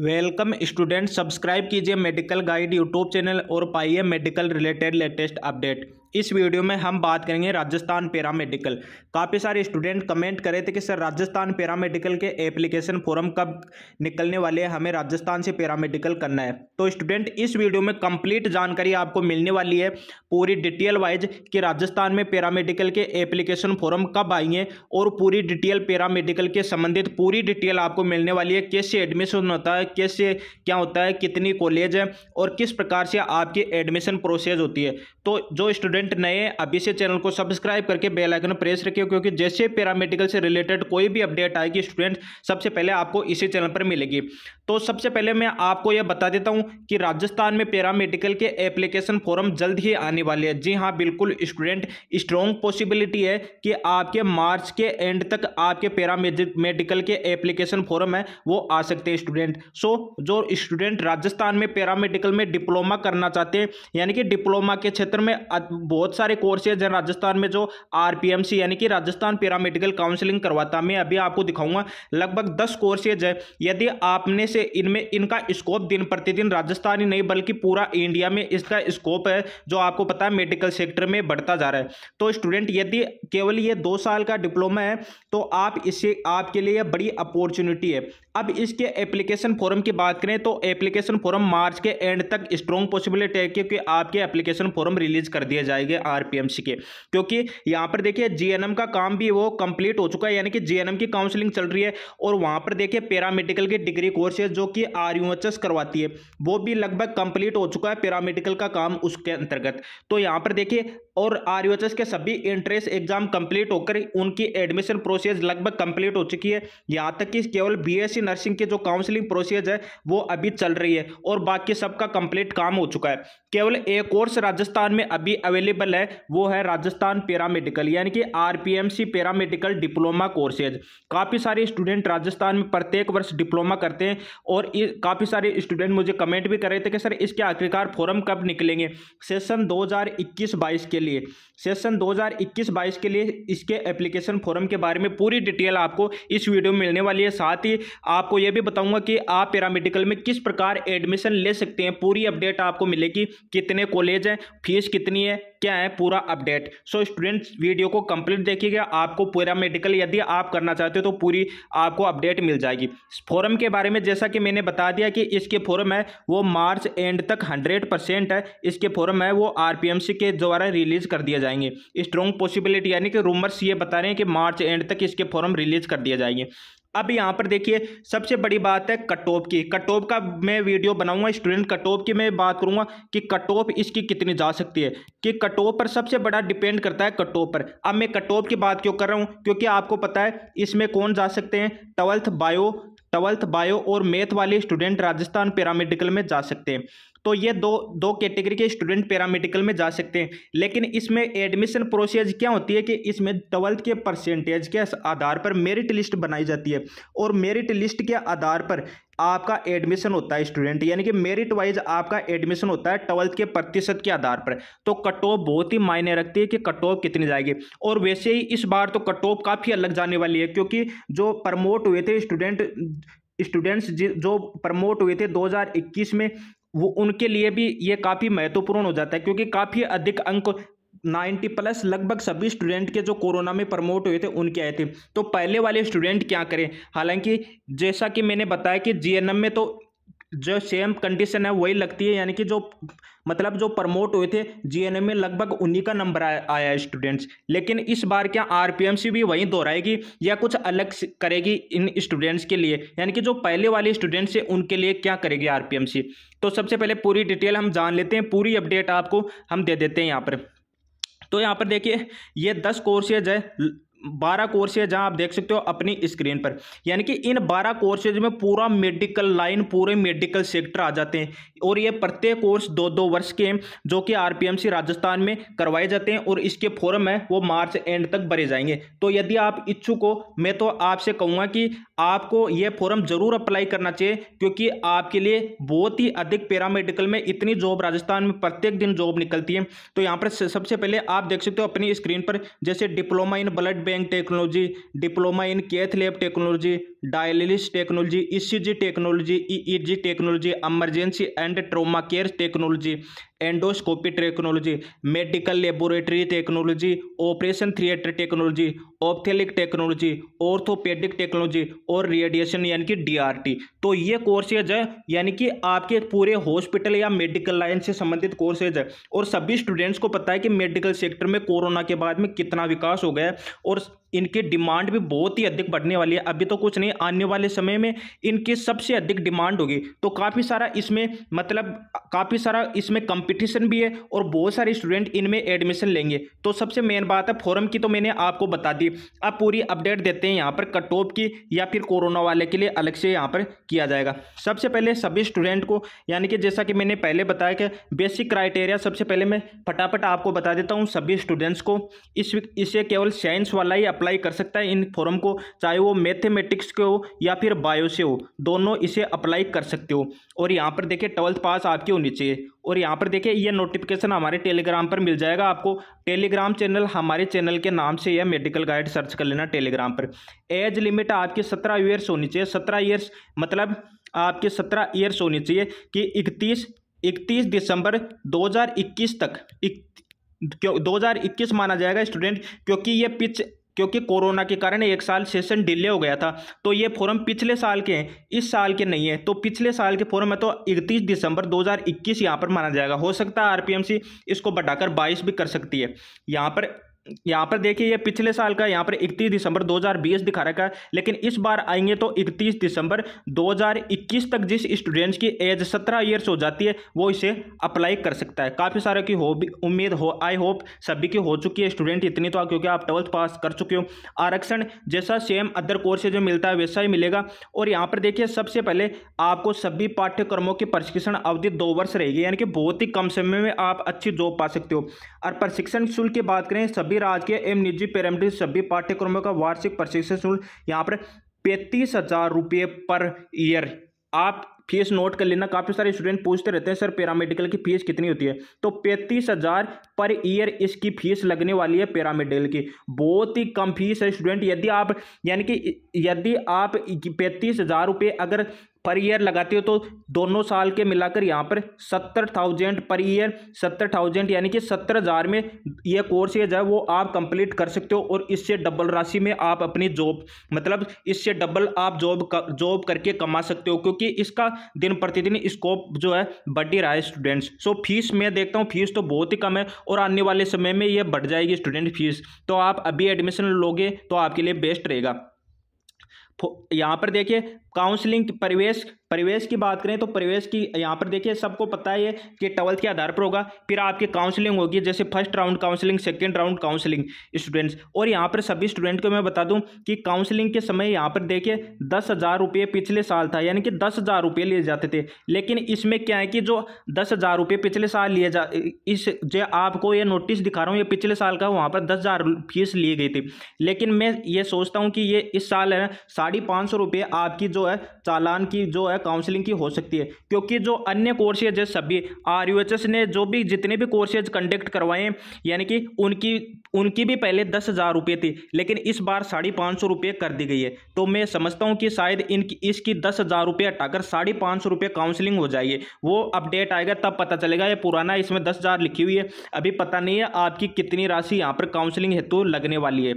welcome student subscribe कीजिए medical guide YouTube channel और पाइए मेडिकल रिलेटेड लेटेस्ट अपडेट इस वीडियो में हम बात करेंगे राजस्थान पैरा मेडिकल काफ़ी सारे स्टूडेंट कमेंट कर रहे थे कि सर राजस्थान पैरा मेडिकल के एप्लीकेशन फॉर्म कब निकलने वाले हैं हमें राजस्थान से पैरा मेडिकल करना है तो स्टूडेंट इस वीडियो में कंप्लीट जानकारी आपको मिलने वाली है पूरी डिटेल वाइज कि राजस्थान में पैरा मेडिकल के एप्लीकेशन फॉर्म कब आएंगे और पूरी डिटेल पैरा मेडिकल के संबंधित पूरी डिटेल आपको मिलने वाली है कैसे एडमिशन होता है है किस क्या होता है कितनी कॉलेज है और किस प्रकार से आपकी एडमिशन प्रोसेस होती है तो जो स्टूडेंट नए अभी से चैनल को सब्सक्राइब करके बेल आइकन प्रेस रखिए क्योंकि जैसे पैरामेडिकल से रिलेटेड कोई भी अपडेट आएगी स्टूडेंट सबसे पहले आपको इसी चैनल पर मिलेगी तो सबसे पहले मैं आपको यह बता देता हूं कि राजस्थान में पैरामेडिकल के एप्लीकेशन फॉरम जल्द ही आने वाले हैं जी हाँ बिल्कुल स्टूडेंट स्ट्रॉन्ग पॉसिबिलिटी है कि आपके मार्च के एंड तक आपके पैरामेडिकल के एप्लीकेशन फॉरम है वो आ सकते हैं स्टूडेंट सो जो स्टूडेंट राजस्थान में पैरामेडिकल में डिप्लोमा करना चाहते हैं यानी कि डिप्लोमा के क्षेत्र में बहुत सारे कोर्सेज हैं राजस्थान में जो आर यानी कि राजस्थान पैरामेडिकल काउंसिलिंग करवाता मैं अभी आपको दिखाऊंगा लगभग दस कोर्सेज है यदि आपने से इनमें इनका स्कोप दिन प्रतिदिन राजस्थान ही नहीं बल्कि पूरा इंडिया में इसका स्कोप है जो आपको पता है मेडिकल सेक्टर में बढ़ता जा रहा है तो स्टूडेंट यदि केवल ये दो साल का डिप्लोमा है तो आप इसे आपके लिए बड़ी अपॉर्चुनिटी है अब इसके एप्लीकेशन फॉरम की बात करें तो एप्लीकेशन फॉरम मार्च के एंड तक स्ट्रॉन्ग पॉसिबिलिटी है क्योंकि आपके एप्लीकेशन फॉरम रिलीज कर दिए जाएंगे आरपीएमसी के क्योंकि यहाँ पर देखिए जीएनएम का काम भी वो कंप्लीट हो चुका है यानी कि जीएनएम की काउंसलिंग चल रही है और वहाँ पर देखिए पैरामेडिकल की डिग्री कोर्सेज जो कि आर करवाती है वो भी लगभग कंप्लीट हो चुका है पैरामेडिकल का काम उसके अंतर्गत तो यहाँ पर देखिए और आर के सभी एंट्रेंस एग्जाम कंप्लीट होकर उनकी एडमिशन प्रोसेस लगभग कंप्लीट हो चुकी है यहाँ तक कि केवल बीएससी नर्सिंग के जो काउंसलिंग प्रोसेस है वो अभी चल रही है और बाकी सबका कंप्लीट काम हो चुका है केवल एक कोर्स राजस्थान में अभी अवेलेबल है वो है राजस्थान पैरामेडिकल यानी कि आर पैरामेडिकल डिप्लोमा कोर्सेज काफ़ी सारे स्टूडेंट राजस्थान में प्रत्येक वर्ष डिप्लोमा करते हैं और काफ़ी सारे स्टूडेंट मुझे कमेंट भी कर रहे थे कि सर इसके आखिरकार फॉरम कब निकलेंगे सेशन दो हज़ार के लिए सेशन 2021-22 के लिए इसके एप्लीकेशन फॉर्म के बारे में पूरी डिटेल आपको इस वीडियो में मिलने वाली है साथ ही आपको यह भी बताऊंगा कि आप पैरामेडिकल में किस प्रकार एडमिशन ले सकते हैं पूरी अपडेट आपको मिलेगी कितने कॉलेज हैं फीस कितनी है क्या है पूरा अपडेट सो स्टूडेंट्स वीडियो को कंप्लीट देखिएगा आपको पूरा मेडिकल यदि आप करना चाहते हो तो पूरी आपको अपडेट मिल जाएगी फोरम के बारे में जैसा कि मैंने बता दिया कि इसके फोरम है वो मार्च एंड तक हंड्रेड परसेंट है इसके फोरम है वो आर के द्वारा रिलीज कर दिए जाएंगे स्ट्रॉन्ग पॉसिबिलिटी यानी कि रूमर्स ये बता रहे हैं कि मार्च एंड तक इसके फॉरम रिलीज कर दिए जाएंगे अब यहाँ पर देखिए सबसे बड़ी बात है कटोप की कटोप का मैं वीडियो बनाऊंगा स्टूडेंट कटोप की मैं बात करूंगा कि कटोप इसकी कितनी जा सकती है कि कटोप पर सबसे बड़ा डिपेंड करता है कटोप पर अब मैं कटोप की बात क्यों कर रहा हूँ क्योंकि आपको पता है इसमें कौन जा सकते हैं ट्वेल्थ बायो ट्वेल्थ बायो और मैथ वाले स्टूडेंट राजस्थान पैरामेडिकल में जा सकते हैं तो ये दो दो कैटेगरी के स्टूडेंट पैरामेडिकल में जा सकते हैं लेकिन इसमें एडमिशन प्रोसेस क्या होती है कि इसमें ट्वेल्थ के परसेंटेज के आधार पर मेरिट लिस्ट बनाई जाती है और मेरिट लिस्ट के आधार पर आपका एडमिशन होता है स्टूडेंट यानी कि मेरिट वाइज आपका एडमिशन होता है ट्वेल्थ के प्रतिशत के आधार पर तो कट ऑफ बहुत ही मायने रखती है कि कट ऑफ कितनी जाएगी और वैसे ही इस बार तो कट ऑफ काफ़ी अलग जाने वाली है क्योंकि जो प्रमोट हुए थे स्टूडेंट स्टूडेंट्स जो प्रमोट हुए थे 2021 में वो उनके लिए भी ये काफ़ी महत्वपूर्ण हो जाता है क्योंकि काफ़ी अधिक अंक 90 प्लस लगभग सभी स्टूडेंट के जो कोरोना में प्रमोट हुए थे उनके आए थे तो पहले वाले स्टूडेंट क्या करें हालांकि जैसा कि मैंने बताया कि जीएनएम में तो जो सेम कंडीशन है वही लगती है यानी कि जो मतलब जो प्रमोट हुए थे जीएनएम में लगभग उन्हीं का नंबर आया है स्टूडेंट्स लेकिन इस बार क्या आरपीएमसी भी वहीं दोहराएगी या कुछ अलग करेगी इन स्टूडेंट्स के लिए यानी कि जो पहले वाले स्टूडेंट्स हैं उनके लिए क्या करेगी आर तो सबसे पहले पूरी डिटेल हम जान लेते हैं पूरी अपडेट आपको हम दे देते हैं यहाँ पर तो यहाँ पर देखिए ये दस कोर्सेज है बारह कोर्स है आप देख सकते हो अपनी स्क्रीन पर यानी कि इन बारह कोर्सेज में पूरा मेडिकल लाइन पूरे मेडिकल सेक्टर आ जाते हैं और ये प्रत्येक कोर्स दो दो वर्ष के जो कि आरपीएमसी राजस्थान में करवाए जाते हैं और इसके फॉर्म है वो मार्च एंड तक भरे जाएंगे तो यदि आप इच्छुक हो मैं तो आपसे कहूँगा कि आपको यह फॉर्म जरूर अप्लाई करना चाहिए क्योंकि आपके लिए बहुत ही अधिक पैरामेडिकल में इतनी जॉब राजस्थान में प्रत्येक दिन जॉब निकलती है तो यहाँ पर सबसे पहले आप देख सकते हो अपनी स्क्रीन पर जैसे diploma in blood bank technology diploma in cath lab technology dialysis technology ECG technology EEG technology emergency and trauma care technology endoscopy technology medical laboratory technology operation theatre technology ophthalmic technology orthopaedic technology और radiation यानी कि DRT तो ये courses है यानी कि आपके पूरे हॉस्पिटल या मेडिकल लाइन से संबंधित कोर्सेज है और सभी स्टूडेंट्स को पता है कि मेडिकल सेक्टर में कोरोना के बाद में कितना विकास हो गया है और इनकी डिमांड भी बहुत ही अधिक बढ़ने वाली है अभी तो कुछ नहीं आने वाले समय में इनकी सबसे अधिक डिमांड होगी तो काफ़ी सारा इसमें मतलब काफ़ी सारा इसमें कंपटीशन भी है और बहुत सारे स्टूडेंट इनमें एडमिशन लेंगे तो सबसे मेन बात है फॉरम की तो मैंने आपको बता दी अब पूरी अपडेट देते हैं यहाँ पर कट ऑफ की या फिर कोरोना वाले के लिए अलग से यहाँ पर किया जाएगा सबसे पहले सभी स्टूडेंट को यानी कि जैसा कि मैंने पहले बताया कि बेसिक क्राइटेरिया सबसे पहले मैं फटाफट आपको बता देता हूँ सभी स्टूडेंट्स को इस इसे केवल साइंस वाला ही अप्लाई कर सकता है इन फॉर्म को चाहे वो मैथमेटिक्स के हो या फिर बायो से हो दोनों इसे अप्लाई कर सकते हो और यहाँ पर देखिए ट्वेल्थ पास आपकी होनी चाहिए और यहाँ पर देखिए ये नोटिफिकेशन हमारे टेलीग्राम पर मिल जाएगा आपको टेलीग्राम चैनल हमारे चैनल के नाम से यह मेडिकल गाइड सर्च कर लेना टेलीग्राम पर एज लिमिट आपकी सत्रह ईयर्स होनी चाहिए सत्रह ईयर्स मतलब आपके सत्रह ईयर्स होनी चाहिए कि इकतीस इकतीस दिसंबर 2021 तक इक, क्यों 2021 माना जाएगा स्टूडेंट क्योंकि ये पिच क्योंकि कोरोना के कारण एक साल सेशन डिले हो गया था तो ये फॉर्म पिछले साल के हैं इस साल के नहीं है तो पिछले साल के फॉर्म है तो 31 दिसंबर 2021 यहाँ पर माना जाएगा हो सकता है आरपीएमसी इसको बढ़ाकर 22 भी कर सकती है यहाँ पर यहाँ पर देखिए ये पिछले साल का यहाँ पर 31 दिसंबर 2020 दिखा रखा है लेकिन इस बार आएंगे तो 31 दिसंबर 2021 तक जिस स्टूडेंट्स की एज 17 ईयर्स हो जाती है वो इसे अप्लाई कर सकता है काफ़ी सारे की हो उम्मीद हो आई होप सभी की हो चुकी है स्टूडेंट इतनी तो क्योंकि आप ट्वेल्थ पास कर चुके हो आरक्षण जैसा सेम अदर कोर्स जो मिलता है वैसा ही मिलेगा और यहाँ पर देखिए सबसे पहले आपको सभी पाठ्यक्रमों की प्रशिक्षण अवधि दो वर्ष रहेगी यानी कि बहुत ही कम समय में आप अच्छी जॉब पा सकते हो और प्रशिक्षण शुल्क की बात करें सभी सभी राजकीय एवं निजी पैरामिट्री सभी पाठ्यक्रमों का वार्षिक प्रशिक्षण शुल्क यहाँ पर पैंतीस हजार रुपये पर ईयर आप फीस नोट कर लेना काफ़ी सारे स्टूडेंट पूछते रहते हैं सर पैरामेडिकल की फीस कितनी होती है तो पैंतीस हज़ार पर ईयर इसकी फीस लगने वाली है पैरामेडिकल की बहुत ही कम फीस है स्टूडेंट यदि आप यानी कि यदि आप पैंतीस हज़ार रुपये अगर पर ईयर लगाते हो तो दोनों साल के मिलाकर यहाँ पर सत्तर थाउजेंड पर ईयर सत्तर थाउजेंड यानी कि सत्तर हज़ार में यह कोर्स ये जो है वो आप कंप्लीट कर सकते हो और इससे डबल राशि में आप अपनी जॉब मतलब इससे डबल आप जॉब जॉब करके कमा सकते हो क्योंकि इसका दिन प्रतिदिन स्कोप जो है बढ़ ही रहा है स्टूडेंट्स सो फीस मैं देखता हूँ फीस तो बहुत ही कम है और आने वाले समय में यह बढ़ जाएगी स्टूडेंट फीस तो आप अभी एडमिशन लोगे तो आपके लिए बेस्ट रहेगा यहाँ पर देखिए काउंसलिंग प्रवेश परिवेश की बात करें तो परिवेश की यहाँ पर देखिए सबको पता है कि ट्वेल्थ के आधार पर होगा फिर आपकी काउंसलिंग होगी जैसे first round counselling second round counselling students और यहाँ पर सभी स्टूडेंट को मैं बता दूँ कि काउंसलिंग के समय यहाँ पर देखिए दस हज़ार रुपये पिछले साल था यानी कि दस हज़ार रुपये लिए जाते थे लेकिन इसमें क्या है कि जो दस हज़ार रुपये पिछले साल लिए जा इस जो आपको ये नोटिस दिखा रहा हूँ ये पिछले साल का वहाँ पर दस हज़ार फीस लिए गई थी लेकिन मैं ये सोचता हूँ कि ये इस साल है ना साढ़े पाँच सौ रुपये आपकी जो है चालान की जो है काउंसलिंग की हो सकती है क्योंकि जो अन्य कोर्सेज है सभी आर ने जो भी जितने भी कोर्सेज कंडक्ट करवाए यानी कि उनकी उनकी भी पहले दस हज़ार रुपये थी लेकिन इस बार साढ़े पाँच सौ रुपये कर दी गई है तो मैं समझता हूँ कि शायद इनकी इसकी दस हज़ार रुपये हटाकर साढ़े पाँच सौ रुपये काउंसलिंग हो जाएगी वो अपडेट आएगा तब पता चलेगा ये पुराना इसमें दस हज़ार लिखी हुई है अभी पता नहीं है आपकी कितनी राशि यहाँ पर काउंसलिंग हेतु तो लगने वाली है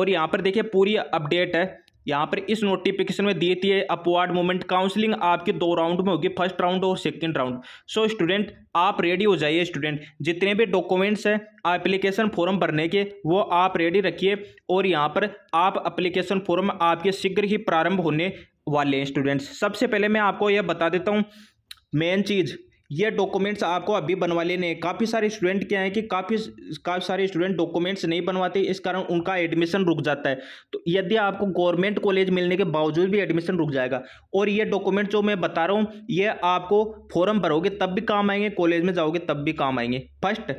और यहाँ पर देखिए पूरी अपडेट है यहाँ पर इस नोटिफिकेशन में दी थी अपवार्ड मूवमेंट काउंसलिंग आपके दो राउंड में होगी फर्स्ट राउंड और सेकंड राउंड सो स्टूडेंट आप रेडी हो जाइए स्टूडेंट जितने भी डॉक्यूमेंट्स हैं एप्लीकेशन फॉर्म भरने के वो आप रेडी रखिए और यहाँ पर आप एप्लीकेशन फॉर्म आपके शीघ्र ही प्रारंभ होने वाले हैं स्टूडेंट्स सबसे पहले मैं आपको यह बता देता हूँ मेन चीज़ ये डॉक्यूमेंट्स आपको अभी बनवा लेने हैं काफ़ी सारे स्टूडेंट क्या है कि काफ़ी काफ़ी सारे स्टूडेंट डॉक्यूमेंट्स नहीं बनवाते इस कारण उनका एडमिशन रुक जाता है तो यदि आपको गवर्नमेंट कॉलेज मिलने के बावजूद भी एडमिशन रुक जाएगा और ये डॉक्यूमेंट जो मैं बता रहा हूँ ये आपको फॉर्म भरोगे तब भी काम आएंगे कॉलेज में जाओगे तब भी काम आएंगे फर्स्ट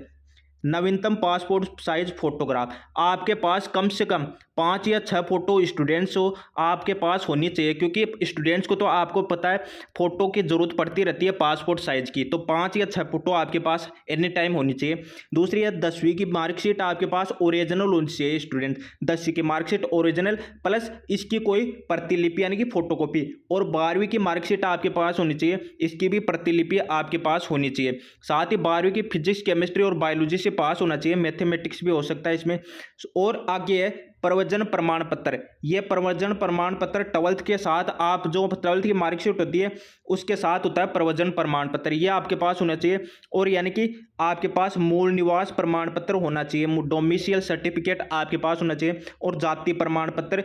नवीनतम पासपोर्ट साइज फोटोग्राफ आपके पास कम से कम पाँच या छः फ़ोटो स्टूडेंट्स हो आपके पास होनी चाहिए क्योंकि स्टूडेंट्स को तो आपको पता है फ़ोटो की ज़रूरत पड़ती रहती है पासपोर्ट साइज़ की तो पाँच या छः फ़ोटो आपके पास एनी टाइम होनी चाहिए दूसरी है दसवीं की मार्कशीट आपके पास ओरिजिनल होनी चाहिए स्टूडेंट दसवीं की मार्कशीट ओरिजिनल प्लस इसकी कोई प्रतिलिपि यानी कि फ़ोटो और बारहवीं की मार्कशीट आपके पास होनी चाहिए इसकी भी प्रतिलिपि आपके पास होनी चाहिए साथ ही बारहवीं की फिजिक्स केमिस्ट्री और बायोलॉजी से पास होना चाहिए मैथमेटिक्स भी हो सकता है इसमें और आगे है प्रवचन प्रमाण पत्र ये प्रवचन प्रमाण पत्र ट्वेल्थ के साथ आप जो ट्वेल्थ की मार्कशीट होती है उसके साथ होता है प्रवचन प्रमाण पत्र ये आपके पास होना चाहिए और यानी कि आपके पास मूल निवास प्रमाण पत्र होना चाहिए डोमिशियल सर्टिफिकेट आपके पास होना चाहिए और जाति प्रमाण पत्र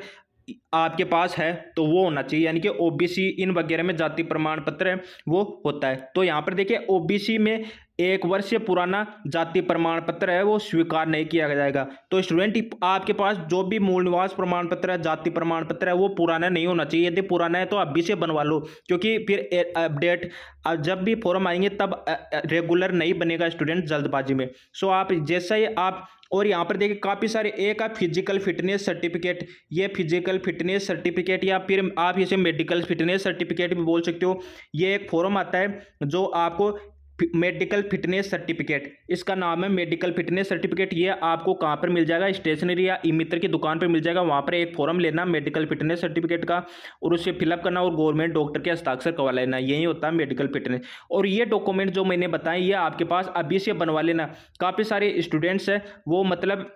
आपके पास है तो वो होना चाहिए यानी कि ओबीसी इन वगैरह में जाति प्रमाण पत्र है वो होता है तो यहाँ पर देखिए ओबीसी में एक वर्ष से पुराना जाति प्रमाण पत्र है वो स्वीकार नहीं किया जाएगा तो स्टूडेंट आपके पास जो भी मूल निवास प्रमाण पत्र है जाति प्रमाण पत्र है वो पुराना नहीं होना चाहिए यदि पुराना है तो अभी से बनवा लो क्योंकि फिर अपडेट जब भी फॉर्म आएंगे तब रेगुलर नहीं बनेगा स्टूडेंट जल्दबाजी में सो आप जैसा ही आप और यहाँ पर देखिए काफ़ी सारे एक है फिजिकल फिटनेस सर्टिफिकेट ये फिजिकल फिटनेस सर्टिफिकेट या फिर आप इसे मेडिकल फिटनेस सर्टिफिकेट भी बोल सकते हो ये एक फॉर्म आता है जो आपको मेडिकल फिटनेस सर्टिफिकेट इसका नाम है मेडिकल फिटनेस सर्टिफिकेट ये आपको कहाँ पर मिल जाएगा स्टेशनरी या ई मित्र की दुकान पर मिल जाएगा वहाँ पर एक फॉर्म लेना मेडिकल फिटनेस सर्टिफिकेट का और उसे फिलअप करना और गवर्नमेंट डॉक्टर के हस्ताक्षर करवा लेना यही होता है मेडिकल फिटनेस और ये डॉक्यूमेंट जो मैंने बताए ये आपके पास अभी से बनवा लेना काफ़ी सारे स्टूडेंट्स हैं वो मतलब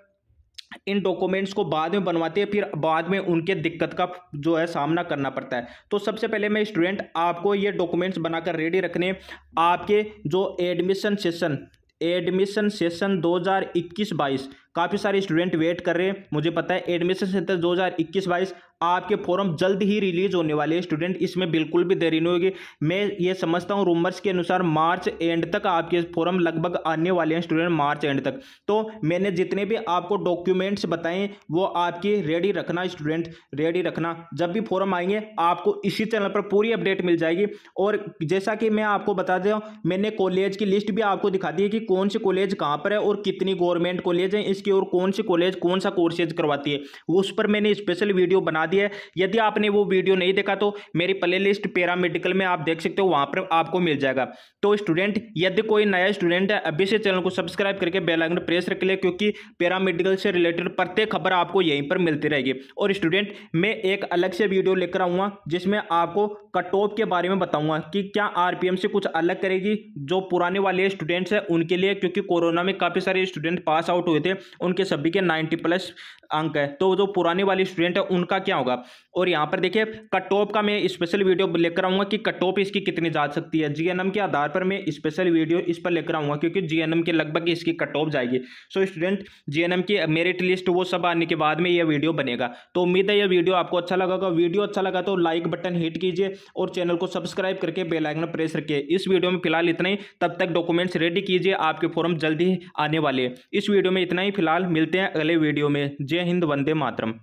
इन डॉक्यूमेंट्स को बाद में बनवाते हैं फिर बाद में उनके दिक्कत का जो है सामना करना पड़ता है तो सबसे पहले मैं स्टूडेंट आपको ये डॉक्यूमेंट्स बनाकर रेडी रखने आपके जो एडमिशन सेशन एडमिशन सेशन 2021-22 काफ़ी सारे स्टूडेंट वेट कर रहे हैं मुझे पता है एडमिशन सेशन 2021-22 आपके फॉर्म जल्द ही रिलीज होने वाले हैं स्टूडेंट इसमें बिल्कुल भी देरी नहीं होगी मैं ये समझता हूँ रूमर्स के अनुसार मार्च एंड तक आपके फॉर्म लगभग आने वाले हैं स्टूडेंट मार्च एंड तक तो मैंने जितने भी आपको डॉक्यूमेंट्स बताएं वो आपके रेडी रखना स्टूडेंट रेडी रखना जब भी फॉर्म आएंगे आपको इसी चैनल पर पूरी अपडेट मिल जाएगी और जैसा कि मैं आपको बता दे मैंने कॉलेज की लिस्ट भी आपको दिखा दी है कि कौन से कॉलेज कहाँ पर है और कितनी गवर्नमेंट कॉलेज है इसके और कौन से कॉलेज कौन सा कोर्सेज करवाती है उस पर मैंने स्पेशल वीडियो बना दी है यदि आपने वो वीडियो नहीं देखा तो मेरी प्ले लिस्ट पैरामेडिकल में आप देख सकते हो वहाँ पर आपको मिल जाएगा तो स्टूडेंट यदि कोई नया स्टूडेंट है अभी से चैनल को सब्सक्राइब करके बेलाइकन प्रेस रख लिया क्योंकि पैरामेडिकल से रिलेटेड प्रत्येक खबर आपको यहीं पर मिलती रहेगी और स्टूडेंट मैं एक अलग से वीडियो लेकर आऊँगा जिसमें आपको कट ऑफ के बारे में बताऊँगा कि क्या आरपीएम से कुछ अलग करेगी जो पुराने वाले स्टूडेंट्स हैं उनके लिए क्योंकि कोरोना में काफ़ी सारे स्टूडेंट पास आउट हुए थे उनके सभी के नाइन्टी प्लस अंक है तो जो पुराने वाले स्टूडेंट है उनका क्या होगा और यहाँ पर देखिए कट ऑफ का मैं स्पेशल वीडियो लेकर आऊँगा कि कट ऑफ इसकी कितनी जा सकती है जीएनएम के आधार पर मैं स्पेशल वीडियो इस पर लेकर आऊँगा क्योंकि जीएनएम के लगभग इसकी कट ऑफ जाएगी सो स्टूडेंट जीएनएम की मेरिट लिस्ट वो सब आने के बाद में यह वीडियो बनेगा तो उम्मीद है यह वीडियो आपको अच्छा लगा होगा वीडियो अच्छा लगा तो लाइक बटन हिट कीजिए और चैनल को सब्सक्राइब करके बेलाइकन प्रेस रखिए इस वीडियो में फिलहाल इतना ही तब तक डॉक्यूमेंट्स रेडी कीजिए आपके फॉर्म जल्दी आने वाले इस वीडियो में इतना ही फिलहाल मिलते हैं अगले वीडियो में जय वंदे हिंद वंदे मातरम